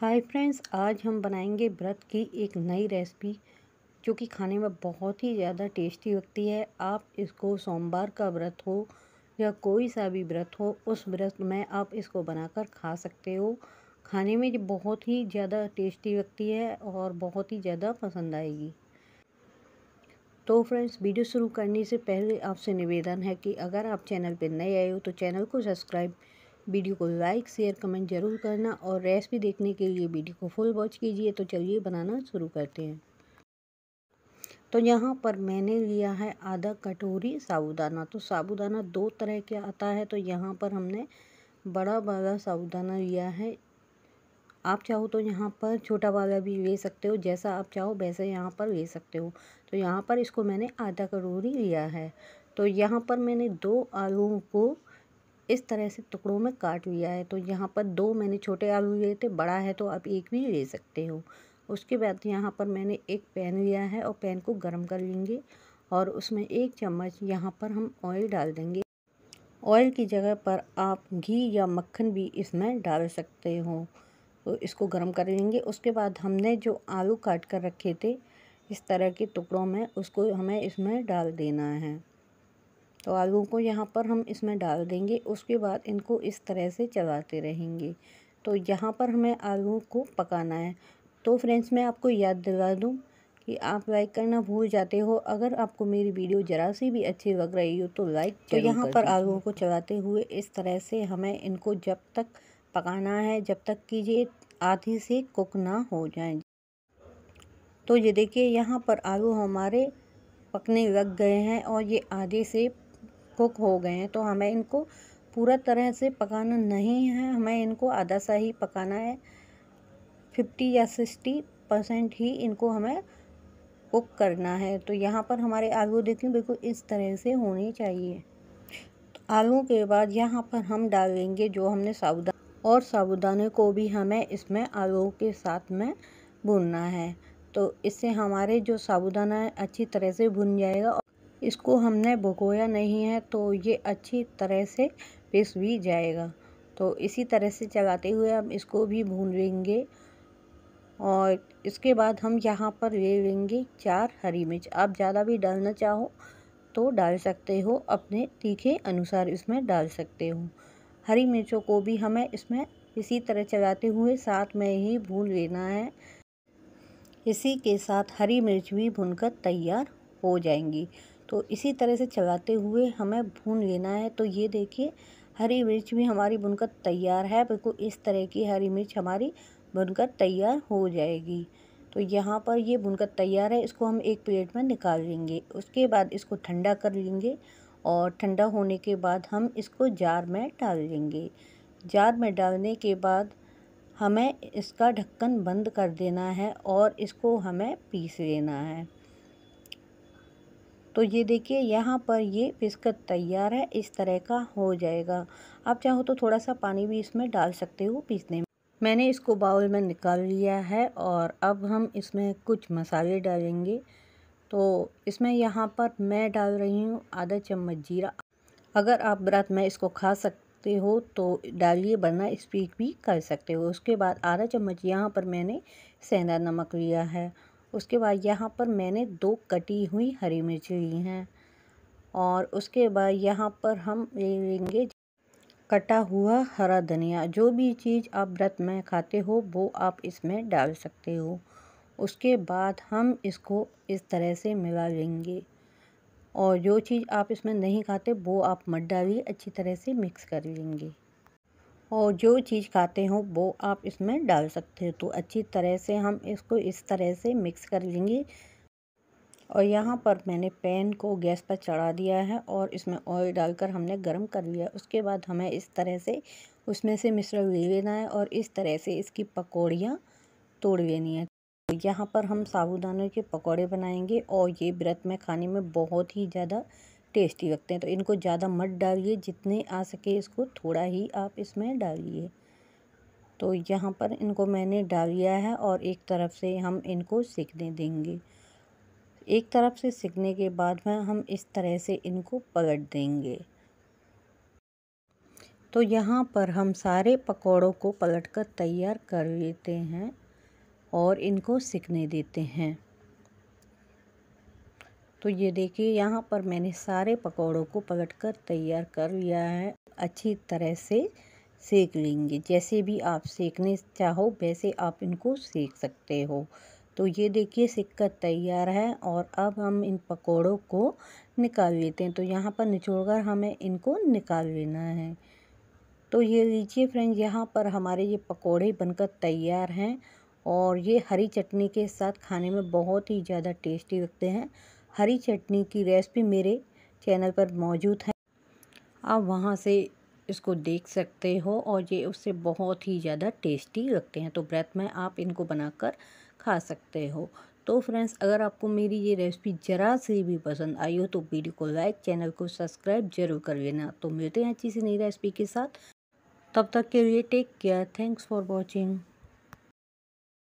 hi friends आज हम बनाएंगे व्रत की एक नई रेसिपी जो कि खाने में बहुत ही ज़्यादा टेस्टी लगती है आप इसको सोमवार का व्रत हो या कोई सा भी व्रत हो उस व्रत में आप इसको बनाकर खा सकते हो खाने में बहुत ही ज़्यादा टेस्टी लगती है और बहुत ही ज़्यादा पसंद आएगी तो फ्रेंड्स वीडियो शुरू करने से पहले आपसे निवेदन है कि अगर आप चैनल पर नए आए हो तो चैनल को सब्सक्राइब वीडियो को लाइक शेयर कमेंट ज़रूर करना और रेसिपी देखने के लिए वीडियो को फुल वॉच कीजिए तो चलिए बनाना शुरू करते हैं तो यहाँ पर मैंने लिया है आधा कटोरी साबुदाना तो साबुदाना दो तरह के आता है तो यहाँ पर हमने बड़ा वाला साबुदाना लिया है आप चाहो तो यहाँ पर छोटा वाला भी ले सकते हो जैसा आप चाहो वैसे यहाँ पर ले सकते हो तो यहाँ पर इसको मैंने आधा कटोरी लिया है तो यहाँ पर मैंने दो आलूओं को इस तरह से टुकड़ों में काट लिया है तो यहाँ पर दो मैंने छोटे आलू लिए थे बड़ा है तो आप एक भी ले सकते हो उसके बाद यहाँ पर मैंने एक पैन लिया है और पैन को गर्म कर लेंगे और उसमें एक चम्मच यहाँ पर हम ऑयल डाल देंगे ऑयल की जगह पर आप घी या मक्खन भी इसमें डाल सकते हो तो इसको गर्म कर लेंगे उसके बाद हमने जो आलू काट कर रखे थे इस तरह के टुकड़ों में उसको हमें इसमें डाल देना है तो आलू को यहाँ पर हम इसमें डाल देंगे उसके बाद इनको इस तरह से चलाते रहेंगे तो यहाँ पर हमें आलू को पकाना है तो फ्रेंड्स मैं आपको याद दिला दूँ कि आप लाइक करना भूल जाते हो अगर आपको मेरी वीडियो ज़रा सी भी अच्छी लग रही हो तो लाइक तो यहाँ पर आलूओं को चलाते हुए इस तरह से हमें इनको जब तक पकाना है जब तक कि ये आधी से कुक ना हो जाए तो ये देखिए यहाँ पर आलू हमारे पकने लग गए हैं और ये आधे से कुक हो गए हैं तो हमें इनको पूरा तरह से पकाना नहीं है हमें इनको आधा सा ही पकाना है फिफ्टी या सिक्सटी परसेंट ही इनको हमें कुक करना है तो यहाँ पर हमारे आलू देखें बिल्कुल इस तरह से होने चाहिए तो आलू के बाद यहाँ पर हम डालेंगे जो हमने साबुदा और साबुदाने को भी हमें इसमें आलू के साथ में भुनना है तो इससे हमारे जो साबुदाना है अच्छी तरह से भुन जाएगा इसको हमने भगोया नहीं है तो ये अच्छी तरह से पिस भी जाएगा तो इसी तरह से चलाते हुए हम इसको भी भून लेंगे और इसके बाद हम यहाँ पर ले लेंगे चार हरी मिर्च आप ज़्यादा भी डालना चाहो तो डाल सकते हो अपने तीखे अनुसार इसमें डाल सकते हो हरी मिर्चों को भी हमें इसमें इसी तरह चलाते हुए साथ में ही भून लेना है इसी के साथ हरी मिर्च भी भुनकर तैयार हो जाएंगी तो इसी तरह से चलाते हुए हमें भून लेना है तो ये देखिए हरी मिर्च भी हमारी बुनकर तैयार है बिल्कुल इस तरह की हरी मिर्च हमारी बुनकर तैयार हो जाएगी तो यहाँ पर ये बुनकर तैयार है इसको हम एक प्लेट में निकाल लेंगे उसके बाद इसको ठंडा कर लेंगे और ठंडा होने के बाद हम इसको जार में डाल लेंगे जार में डालने के बाद हमें इसका ढक्कन बंद कर देना है और इसको हमें पीस लेना है तो ये देखिए यहाँ पर ये बिस्कट तैयार है इस तरह का हो जाएगा आप चाहो तो थोड़ा सा पानी भी इसमें डाल सकते हो पीसने में मैंने इसको बाउल में निकाल लिया है और अब हम इसमें कुछ मसाले डालेंगे तो इसमें यहाँ पर मैं डाल रही हूँ आधा चम्मच जीरा अगर आप रात में इसको खा सकते हो तो डालिए वरना स्पीक भी कर सकते हो उसके बाद आधा चम्मच यहाँ पर मैंने सेंधा नमक लिया है उसके बाद यहाँ पर मैंने दो कटी हुई हरी मिर्च ली हैं और उसके बाद यहाँ पर हम ले लेंगे कटा हुआ हरा धनिया जो भी चीज़ आप व्रत में खाते हो वो आप इसमें डाल सकते हो उसके बाद हम इसको इस तरह से मिला लेंगे और जो चीज़ आप इसमें नहीं खाते वो आप मत डालिए अच्छी तरह से मिक्स कर लेंगे और जो चीज़ खाते हो वो आप इसमें डाल सकते हो तो अच्छी तरह से हम इसको इस तरह से मिक्स कर लेंगे और यहाँ पर मैंने पैन को गैस पर चढ़ा दिया है और इसमें ऑयल डालकर हमने गर्म कर लिया उसके बाद हमें इस तरह से उसमें से मिश्रण ले लेना है और इस तरह से इसकी पकौड़ियाँ तोड़ लेनी है तो यहाँ पर हम साबुदानों के पकौड़े बनाएंगे और ये व्रत में खाने में बहुत ही ज़्यादा टेस्टी लगते हैं तो इनको ज़्यादा मत डालिए जितने आ सके इसको थोड़ा ही आप इसमें डालिए तो यहाँ पर इनको मैंने डाल लिया है और एक तरफ से हम इनको सिकने देंगे एक तरफ से सिकने के बाद में हम इस तरह से इनको पलट देंगे तो यहाँ पर हम सारे पकौड़ों को पलट कर तैयार कर लेते हैं और इनको सिकने देते हैं तो ये देखिए यहाँ पर मैंने सारे पकौड़ों को पलट कर तैयार कर लिया है अच्छी तरह से सेक लेंगे जैसे भी आप सेकने चाहो वैसे आप इनको सेक सकते हो तो ये देखिए सिक्का तैयार है और अब हम इन पकौड़ों को निकाल लेते हैं तो यहाँ पर निचोड़ कर हमें इनको निकाल लेना है तो ये लीजिए फ्रेंड यहाँ पर हमारे ये पकौड़े बनकर तैयार हैं और ये हरी चटनी के साथ खाने में बहुत ही ज़्यादा टेस्टी लगते हैं हरी चटनी की रेसिपी मेरे चैनल पर मौजूद है आप वहाँ से इसको देख सकते हो और ये उससे बहुत ही ज़्यादा टेस्टी लगते हैं तो व्रत में आप इनको बनाकर खा सकते हो तो फ्रेंड्स अगर आपको मेरी ये रेसिपी ज़रा सी भी पसंद आई हो तो वीडियो को लाइक चैनल को सब्सक्राइब जरूर कर लेना तो मिलते हैं अच्छी सी नई रेसिपी के साथ तब तक के लिए take care thanks for watching